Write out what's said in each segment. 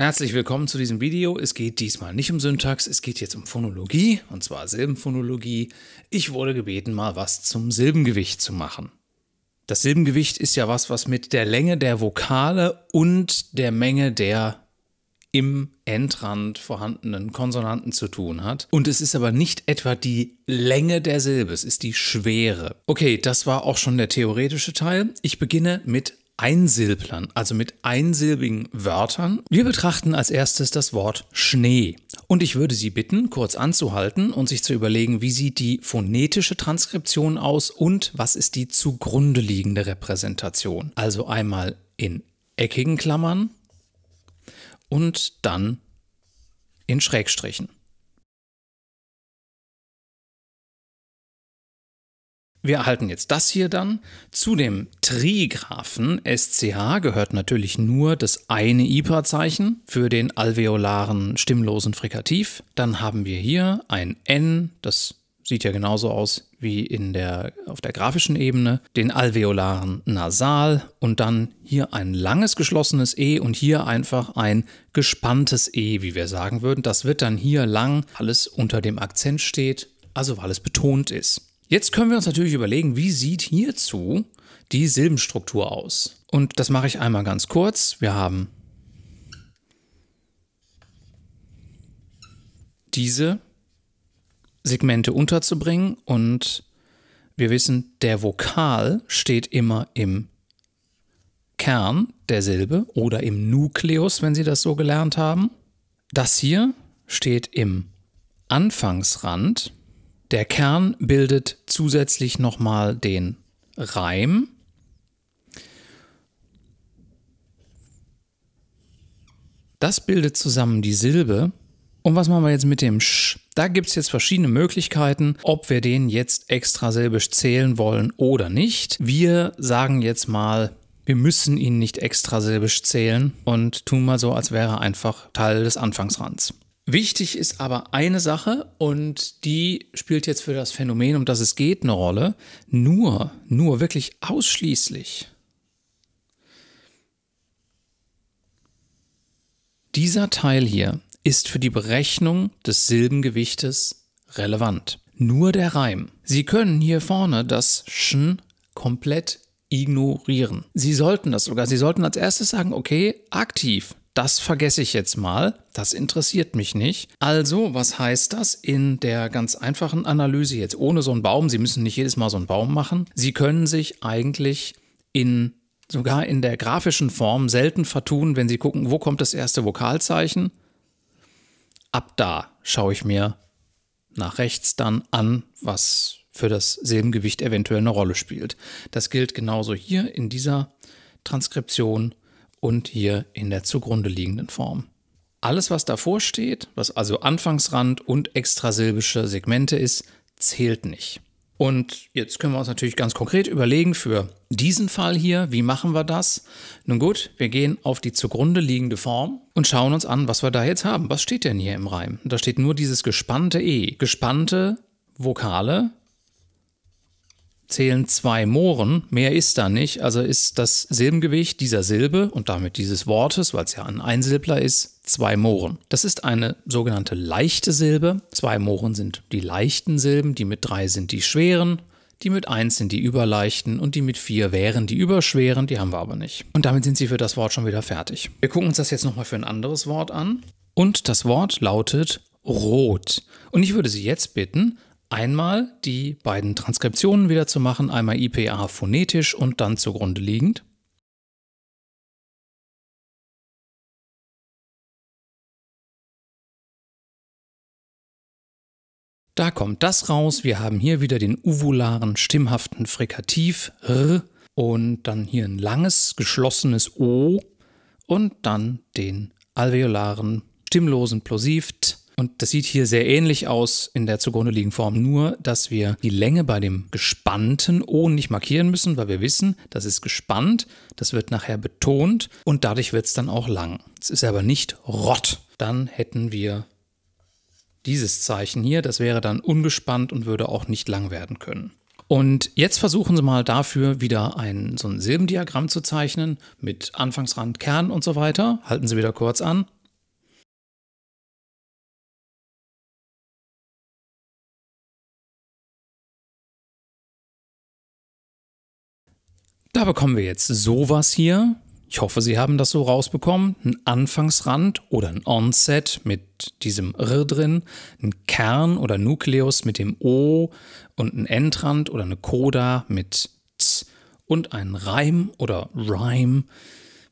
Herzlich willkommen zu diesem Video. Es geht diesmal nicht um Syntax, es geht jetzt um Phonologie, und zwar Silbenphonologie. Ich wurde gebeten, mal was zum Silbengewicht zu machen. Das Silbengewicht ist ja was, was mit der Länge der Vokale und der Menge der im Endrand vorhandenen Konsonanten zu tun hat. Und es ist aber nicht etwa die Länge der Silbe, es ist die Schwere. Okay, das war auch schon der theoretische Teil. Ich beginne mit Einsilblern, also mit einsilbigen Wörtern. Wir betrachten als erstes das Wort Schnee. Und ich würde Sie bitten, kurz anzuhalten und sich zu überlegen, wie sieht die phonetische Transkription aus und was ist die zugrunde liegende Repräsentation. Also einmal in eckigen Klammern und dann in Schrägstrichen. Wir erhalten jetzt das hier dann. Zu dem Trigraphen SCH gehört natürlich nur das eine IPA-Zeichen für den alveolaren stimmlosen Frikativ. Dann haben wir hier ein N, das sieht ja genauso aus wie in der, auf der grafischen Ebene, den alveolaren Nasal und dann hier ein langes geschlossenes E und hier einfach ein gespanntes E, wie wir sagen würden. Das wird dann hier lang, weil es unter dem Akzent steht, also weil es betont ist. Jetzt können wir uns natürlich überlegen, wie sieht hierzu die Silbenstruktur aus? Und das mache ich einmal ganz kurz. Wir haben diese Segmente unterzubringen und wir wissen, der Vokal steht immer im Kern der Silbe oder im Nukleus, wenn Sie das so gelernt haben. Das hier steht im Anfangsrand der Kern bildet zusätzlich nochmal den Reim. Das bildet zusammen die Silbe. Und was machen wir jetzt mit dem Sch? Da gibt es jetzt verschiedene Möglichkeiten, ob wir den jetzt extra silbisch zählen wollen oder nicht. Wir sagen jetzt mal, wir müssen ihn nicht extra silbisch zählen und tun mal so, als wäre er einfach Teil des Anfangsrands. Wichtig ist aber eine Sache und die spielt jetzt für das Phänomen, um das es geht, eine Rolle. Nur, nur wirklich ausschließlich. Dieser Teil hier ist für die Berechnung des Silbengewichtes relevant. Nur der Reim. Sie können hier vorne das Schn komplett ignorieren. Sie sollten das sogar. Sie sollten als erstes sagen, okay, aktiv, das vergesse ich jetzt mal, das interessiert mich nicht. Also, was heißt das in der ganz einfachen Analyse jetzt ohne so einen Baum? Sie müssen nicht jedes Mal so einen Baum machen. Sie können sich eigentlich in sogar in der grafischen Form selten vertun, wenn Sie gucken, wo kommt das erste Vokalzeichen. Ab da schaue ich mir nach rechts dann an, was für das Silbengewicht eventuell eine Rolle spielt. Das gilt genauso hier in dieser Transkription und hier in der zugrunde liegenden Form. Alles, was davor steht, was also Anfangsrand und extrasilbische Segmente ist, zählt nicht. Und jetzt können wir uns natürlich ganz konkret überlegen für diesen Fall hier, wie machen wir das? Nun gut, wir gehen auf die zugrunde liegende Form und schauen uns an, was wir da jetzt haben. Was steht denn hier im Reim? Da steht nur dieses gespannte E. Gespannte Vokale zählen zwei Mohren, mehr ist da nicht, also ist das Silbengewicht dieser Silbe und damit dieses Wortes, weil es ja ein Einsilbler ist, zwei Mohren. Das ist eine sogenannte leichte Silbe. Zwei Mohren sind die leichten Silben, die mit drei sind die schweren, die mit eins sind die überleichten und die mit vier wären die überschweren, die haben wir aber nicht. Und damit sind sie für das Wort schon wieder fertig. Wir gucken uns das jetzt nochmal für ein anderes Wort an. Und das Wort lautet rot. Und ich würde Sie jetzt bitten, Einmal die beiden Transkriptionen wieder zu machen, einmal IPA phonetisch und dann zugrunde liegend. Da kommt das raus. Wir haben hier wieder den uvularen, stimmhaften Frikativ R und dann hier ein langes, geschlossenes O und dann den alveolaren, stimmlosen Plosiv T und das sieht hier sehr ähnlich aus in der zugrunde liegenden Form, nur dass wir die Länge bei dem gespannten O nicht markieren müssen, weil wir wissen, das ist gespannt, das wird nachher betont und dadurch wird es dann auch lang. Es ist aber nicht rott. Dann hätten wir dieses Zeichen hier, das wäre dann ungespannt und würde auch nicht lang werden können. Und jetzt versuchen Sie mal dafür wieder ein, so ein Silbendiagramm zu zeichnen mit Anfangsrand, Kern und so weiter. Halten Sie wieder kurz an Da bekommen wir jetzt sowas hier. Ich hoffe, Sie haben das so rausbekommen. Ein Anfangsrand oder ein Onset mit diesem R drin, ein Kern oder Nukleus mit dem O und ein Endrand oder eine Coda mit Z und ein Reim oder Rhyme,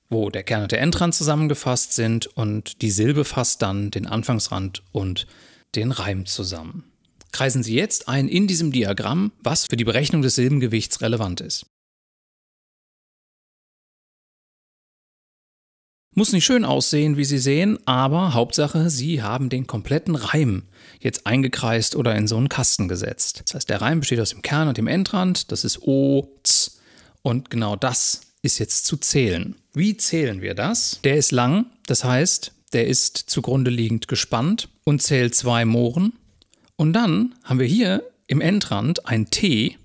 wo der Kern und der Endrand zusammengefasst sind und die Silbe fasst dann den Anfangsrand und den Reim zusammen. Kreisen Sie jetzt ein in diesem Diagramm, was für die Berechnung des Silbengewichts relevant ist. Muss nicht schön aussehen, wie Sie sehen, aber Hauptsache, Sie haben den kompletten Reim jetzt eingekreist oder in so einen Kasten gesetzt. Das heißt, der Reim besteht aus dem Kern und dem Endrand, das ist O, Z und genau das ist jetzt zu zählen. Wie zählen wir das? Der ist lang, das heißt, der ist zugrunde liegend gespannt und zählt zwei Mohren. Und dann haben wir hier im Endrand ein T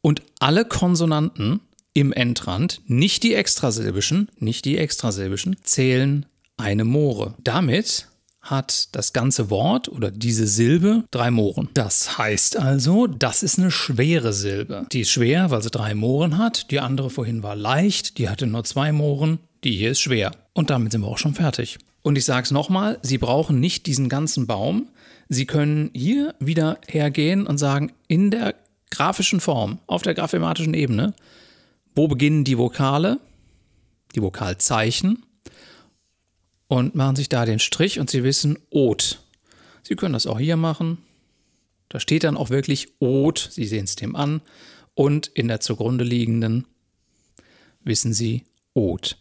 und alle Konsonanten im Endrand, nicht die extrasilbischen, nicht die extrasilbischen, zählen eine More. Damit hat das ganze Wort oder diese Silbe drei Mohren. Das heißt also, das ist eine schwere Silbe. Die ist schwer, weil sie drei Mohren hat. Die andere vorhin war leicht, die hatte nur zwei Mohren. Die hier ist schwer. Und damit sind wir auch schon fertig. Und ich sage es nochmal, Sie brauchen nicht diesen ganzen Baum. Sie können hier wieder hergehen und sagen, in der grafischen Form, auf der graphematischen Ebene, wo beginnen die Vokale, die Vokalzeichen und machen sich da den Strich und Sie wissen Ot. Sie können das auch hier machen. Da steht dann auch wirklich Ot, Sie sehen es dem an, und in der zugrunde liegenden wissen Sie Ot.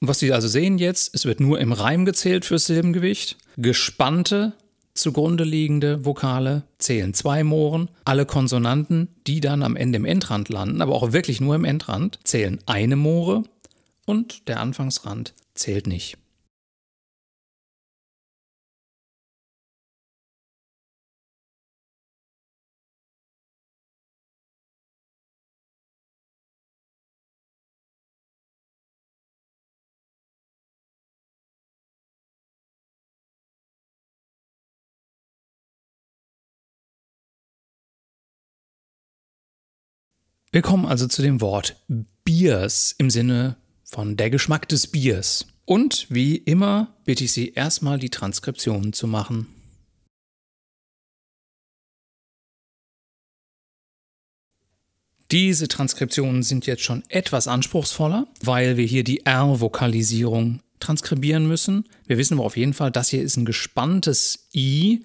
Und was Sie also sehen jetzt, es wird nur im Reim gezählt fürs Silbengewicht. Gespannte zugrunde liegende Vokale zählen zwei Mohren. Alle Konsonanten, die dann am Ende im Endrand landen, aber auch wirklich nur im Endrand, zählen eine Mohre und der Anfangsrand zählt nicht. Wir kommen also zu dem Wort Biers im Sinne von der Geschmack des Biers. Und wie immer bitte ich Sie erstmal die Transkription zu machen. Diese Transkriptionen sind jetzt schon etwas anspruchsvoller, weil wir hier die R-Vokalisierung transkribieren müssen. Wir wissen aber auf jeden Fall, das hier ist ein gespanntes I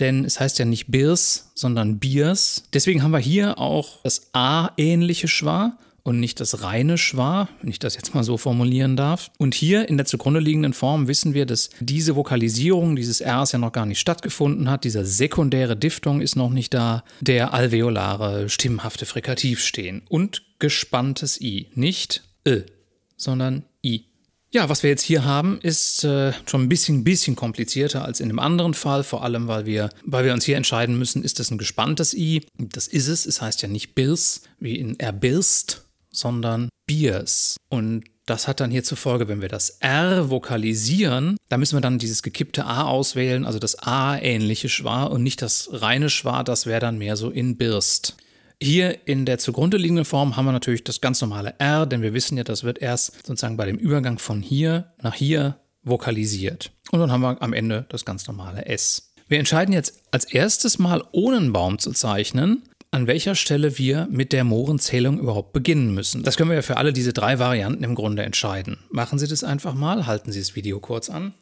denn es heißt ja nicht Birs, sondern Biers. Deswegen haben wir hier auch das A-ähnliche Schwa und nicht das reine Schwa, wenn ich das jetzt mal so formulieren darf. Und hier in der zugrunde liegenden Form wissen wir, dass diese Vokalisierung dieses Rs ja noch gar nicht stattgefunden hat, dieser sekundäre Diphthong ist noch nicht da, der alveolare stimmhafte Frikativ stehen und gespanntes I, nicht Ö, sondern ja, was wir jetzt hier haben, ist äh, schon ein bisschen, bisschen komplizierter als in dem anderen Fall, vor allem weil wir, weil wir uns hier entscheiden müssen, ist das ein gespanntes I? Das ist es, es heißt ja nicht Birs, wie in erbirst, sondern Biers. Und das hat dann hier zur Folge, wenn wir das R vokalisieren, da müssen wir dann dieses gekippte A auswählen, also das A-ähnliche Schwa und nicht das reine Schwa, das wäre dann mehr so in Birst. Hier in der zugrunde liegenden Form haben wir natürlich das ganz normale R, denn wir wissen ja, das wird erst sozusagen bei dem Übergang von hier nach hier vokalisiert. Und dann haben wir am Ende das ganz normale S. Wir entscheiden jetzt als erstes mal, ohne einen Baum zu zeichnen, an welcher Stelle wir mit der Mohrenzählung überhaupt beginnen müssen. Das können wir ja für alle diese drei Varianten im Grunde entscheiden. Machen Sie das einfach mal, halten Sie das Video kurz an.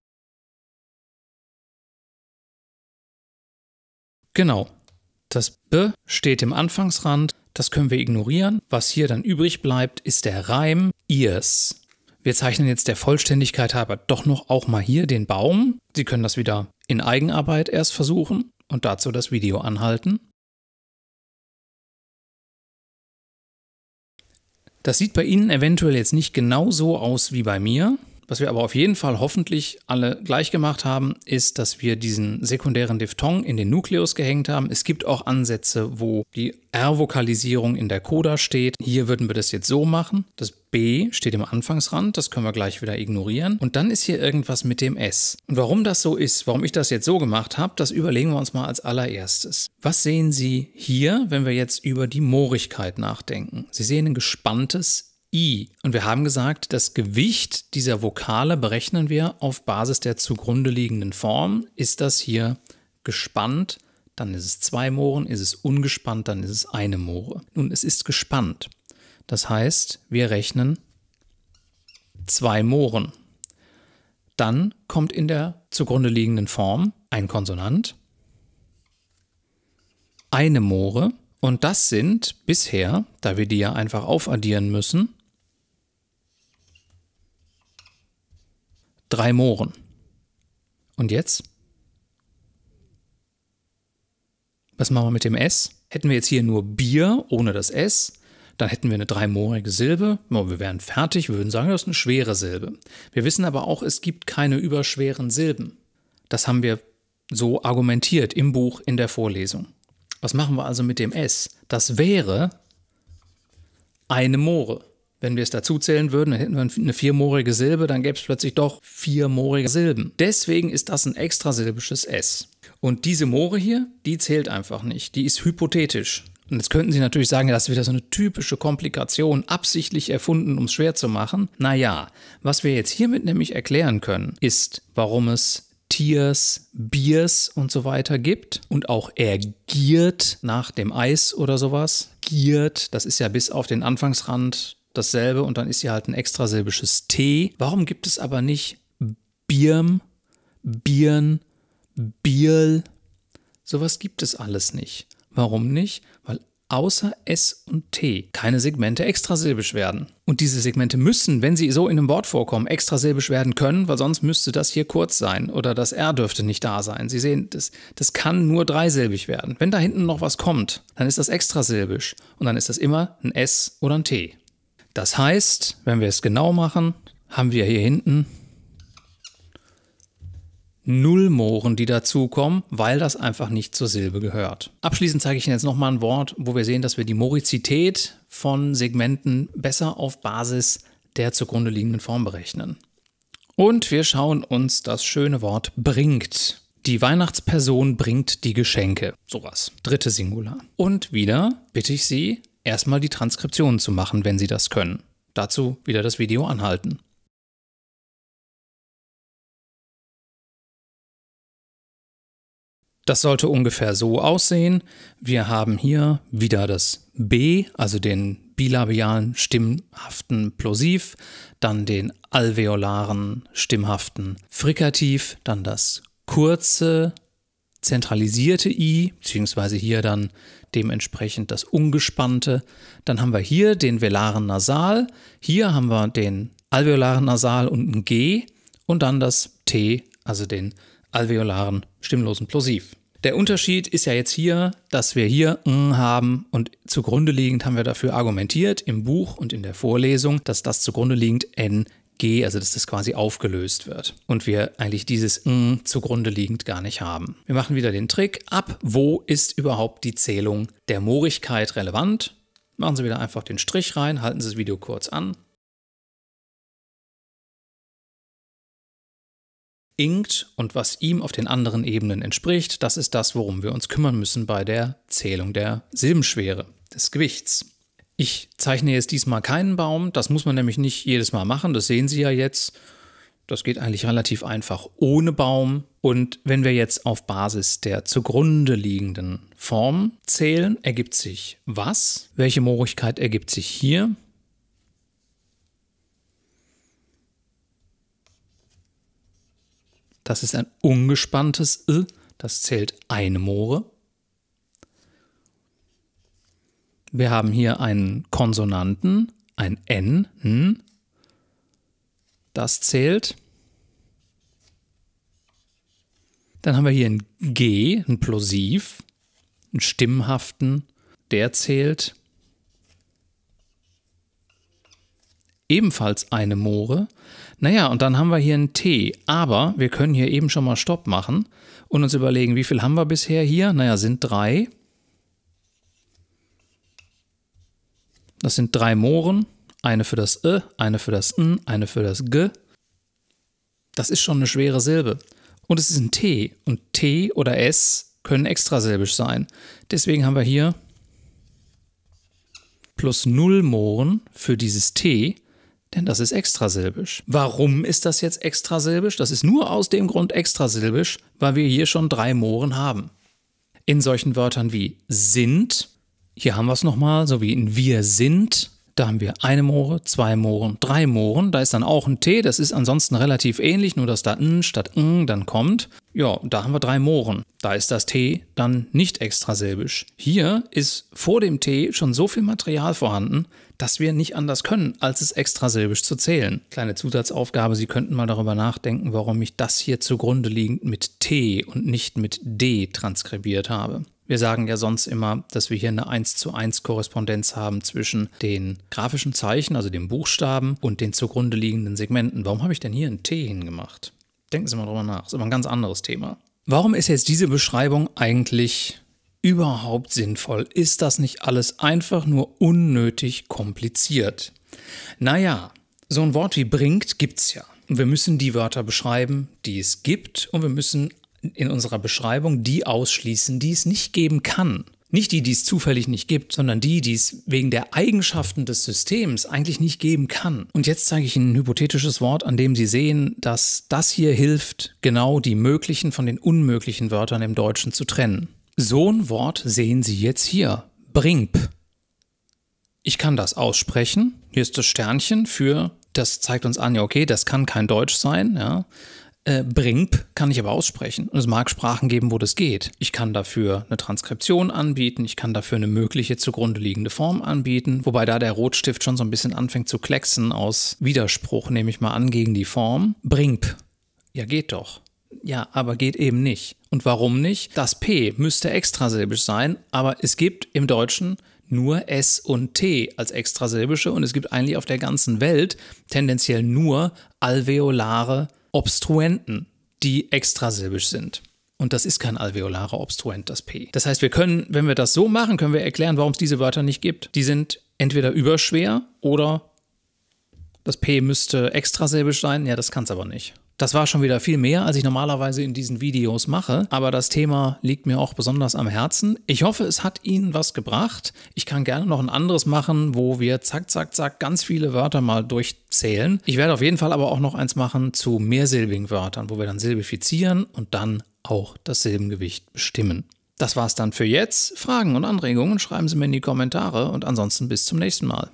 Genau, das B steht im Anfangsrand, das können wir ignorieren. Was hier dann übrig bleibt, ist der Reim ihrs. Wir zeichnen jetzt der Vollständigkeit halber doch noch auch mal hier den Baum. Sie können das wieder in Eigenarbeit erst versuchen und dazu das Video anhalten. Das sieht bei Ihnen eventuell jetzt nicht genau so aus wie bei mir. Was wir aber auf jeden Fall hoffentlich alle gleich gemacht haben, ist, dass wir diesen sekundären Diphthong in den Nukleus gehängt haben. Es gibt auch Ansätze, wo die R-Vokalisierung in der Coda steht. Hier würden wir das jetzt so machen. Das B steht im Anfangsrand, das können wir gleich wieder ignorieren. Und dann ist hier irgendwas mit dem S. Und warum das so ist, warum ich das jetzt so gemacht habe, das überlegen wir uns mal als allererstes. Was sehen Sie hier, wenn wir jetzt über die Moorigkeit nachdenken? Sie sehen ein gespanntes I. Und wir haben gesagt, das Gewicht dieser Vokale berechnen wir auf Basis der zugrunde liegenden Form. Ist das hier gespannt, dann ist es zwei Mohren, ist es ungespannt, dann ist es eine Mohre. Nun, es ist gespannt. Das heißt, wir rechnen zwei Mohren. Dann kommt in der zugrunde liegenden Form ein Konsonant, eine Mohre und das sind bisher, da wir die ja einfach aufaddieren müssen, drei Mohren. Und jetzt? Was machen wir mit dem S? Hätten wir jetzt hier nur Bier ohne das S, dann hätten wir eine dreimohrige Silbe. Oh, wir wären fertig, wir würden sagen, das ist eine schwere Silbe. Wir wissen aber auch, es gibt keine überschweren Silben. Das haben wir so argumentiert im Buch, in der Vorlesung. Was machen wir also mit dem S? Das wäre eine Moore. Wenn wir es dazuzählen würden, dann hätten wir eine viermoorige Silbe, dann gäbe es plötzlich doch viermohrige Silben. Deswegen ist das ein extrasilbisches S. Und diese Moore hier, die zählt einfach nicht. Die ist hypothetisch. Und jetzt könnten Sie natürlich sagen, das ist wieder so eine typische Komplikation, absichtlich erfunden, um es schwer zu machen. Naja, was wir jetzt hiermit nämlich erklären können, ist, warum es Tiers, Biers und so weiter gibt und auch er giert nach dem Eis oder sowas. Giert, das ist ja bis auf den Anfangsrand dasselbe und dann ist hier halt ein extrasilbisches T. Warum gibt es aber nicht Birm, Birn, Bierl? Sowas gibt es alles nicht. Warum nicht? Weil außer S und T keine Segmente extrasilbisch werden. Und diese Segmente müssen, wenn sie so in einem Wort vorkommen, extrasilbisch werden können, weil sonst müsste das hier kurz sein oder das R dürfte nicht da sein. Sie sehen, das, das kann nur dreisilbig werden. Wenn da hinten noch was kommt, dann ist das extrasilbisch und dann ist das immer ein S oder ein T. Das heißt, wenn wir es genau machen, haben wir hier hinten null Mohren, die dazukommen, weil das einfach nicht zur Silbe gehört. Abschließend zeige ich Ihnen jetzt nochmal ein Wort, wo wir sehen, dass wir die Morizität von Segmenten besser auf Basis der zugrunde liegenden Form berechnen. Und wir schauen uns das schöne Wort bringt. Die Weihnachtsperson bringt die Geschenke. Sowas. Dritte Singular. Und wieder bitte ich Sie, erstmal die Transkription zu machen, wenn Sie das können. Dazu wieder das Video anhalten. Das sollte ungefähr so aussehen. Wir haben hier wieder das B, also den bilabialen stimmhaften Plosiv, dann den alveolaren stimmhaften Frikativ, dann das kurze zentralisierte I, beziehungsweise hier dann dementsprechend das ungespannte. Dann haben wir hier den velaren Nasal, hier haben wir den alveolaren Nasal und ein G und dann das T, also den alveolaren stimmlosen Plosiv. Der Unterschied ist ja jetzt hier, dass wir hier n haben und zugrunde liegend haben wir dafür argumentiert im Buch und in der Vorlesung, dass das zugrunde liegend n G, also dass das quasi aufgelöst wird und wir eigentlich dieses N zugrunde liegend gar nicht haben. Wir machen wieder den Trick, ab wo ist überhaupt die Zählung der Moorigkeit relevant? Machen Sie wieder einfach den Strich rein, halten Sie das Video kurz an. Inkt und was ihm auf den anderen Ebenen entspricht, das ist das, worum wir uns kümmern müssen bei der Zählung der Silbenschwere, des Gewichts. Ich zeichne jetzt diesmal keinen Baum. Das muss man nämlich nicht jedes Mal machen. Das sehen Sie ja jetzt. Das geht eigentlich relativ einfach ohne Baum. Und wenn wir jetzt auf Basis der zugrunde liegenden Form zählen, ergibt sich was? Welche Moorigkeit ergibt sich hier? Das ist ein ungespanntes I. Das zählt eine Moore. Wir haben hier einen Konsonanten, ein N, n. Das zählt. Dann haben wir hier ein G, ein Plosiv, einen stimmhaften, der zählt. Ebenfalls eine Moore. Naja, und dann haben wir hier ein T, aber wir können hier eben schon mal Stopp machen und uns überlegen, wie viel haben wir bisher hier? Naja, sind drei. Das sind drei Mohren, eine für das Ö, eine für das N, eine für das G. Das ist schon eine schwere Silbe. Und es ist ein T und T oder S können extrasilbisch sein. Deswegen haben wir hier plus 0 Mohren für dieses T, denn das ist extrasilbisch. Warum ist das jetzt extrasilbisch? Das ist nur aus dem Grund extrasilbisch, weil wir hier schon drei Mohren haben. In solchen Wörtern wie sind hier haben wir es nochmal, so wie in Wir sind. Da haben wir eine Moore, zwei Mooren, drei Mooren. Da ist dann auch ein T, das ist ansonsten relativ ähnlich, nur dass da n statt n dann kommt. Ja, da haben wir drei Mooren. Da ist das T dann nicht extrasilbisch. Hier ist vor dem T schon so viel Material vorhanden, dass wir nicht anders können, als es extrasilbisch zu zählen. Kleine Zusatzaufgabe, Sie könnten mal darüber nachdenken, warum ich das hier zugrunde liegend mit T und nicht mit D transkribiert habe. Wir sagen ja sonst immer, dass wir hier eine 1 zu 1 Korrespondenz haben zwischen den grafischen Zeichen, also den Buchstaben und den zugrunde liegenden Segmenten. Warum habe ich denn hier ein T hingemacht? Denken Sie mal drüber nach, ist aber ein ganz anderes Thema. Warum ist jetzt diese Beschreibung eigentlich überhaupt sinnvoll? Ist das nicht alles einfach nur unnötig kompliziert? Naja, so ein Wort wie bringt gibt's ja. Und wir müssen die Wörter beschreiben, die es gibt, und wir müssen in unserer Beschreibung die ausschließen, die es nicht geben kann. Nicht die, die es zufällig nicht gibt, sondern die, die es wegen der Eigenschaften des Systems eigentlich nicht geben kann. Und jetzt zeige ich Ihnen ein hypothetisches Wort, an dem Sie sehen, dass das hier hilft, genau die möglichen von den unmöglichen Wörtern im Deutschen zu trennen. So ein Wort sehen Sie jetzt hier. Bringp. Ich kann das aussprechen. Hier ist das Sternchen für, das zeigt uns an, ja, okay, das kann kein Deutsch sein. Ja. Äh, Brinp kann ich aber aussprechen. Und es mag Sprachen geben, wo das geht. Ich kann dafür eine Transkription anbieten, ich kann dafür eine mögliche zugrunde liegende Form anbieten, wobei da der Rotstift schon so ein bisschen anfängt zu klecksen aus Widerspruch, nehme ich mal an, gegen die Form. Bringp, Ja, geht doch. Ja, aber geht eben nicht. Und warum nicht? Das P müsste extrasilbisch sein, aber es gibt im Deutschen nur S und T als extrasilbische und es gibt eigentlich auf der ganzen Welt tendenziell nur alveolare Obstruenten, die extrasilbisch sind. Und das ist kein alveolarer Obstruent, das P. Das heißt, wir können, wenn wir das so machen, können wir erklären, warum es diese Wörter nicht gibt. Die sind entweder überschwer oder das P müsste extrasilbisch sein. Ja, das kann es aber nicht. Das war schon wieder viel mehr, als ich normalerweise in diesen Videos mache, aber das Thema liegt mir auch besonders am Herzen. Ich hoffe, es hat Ihnen was gebracht. Ich kann gerne noch ein anderes machen, wo wir zack, zack, zack ganz viele Wörter mal durchzählen. Ich werde auf jeden Fall aber auch noch eins machen zu mehrsilbigen Wörtern, wo wir dann silbifizieren und dann auch das Silbengewicht bestimmen. Das war's dann für jetzt. Fragen und Anregungen schreiben Sie mir in die Kommentare und ansonsten bis zum nächsten Mal.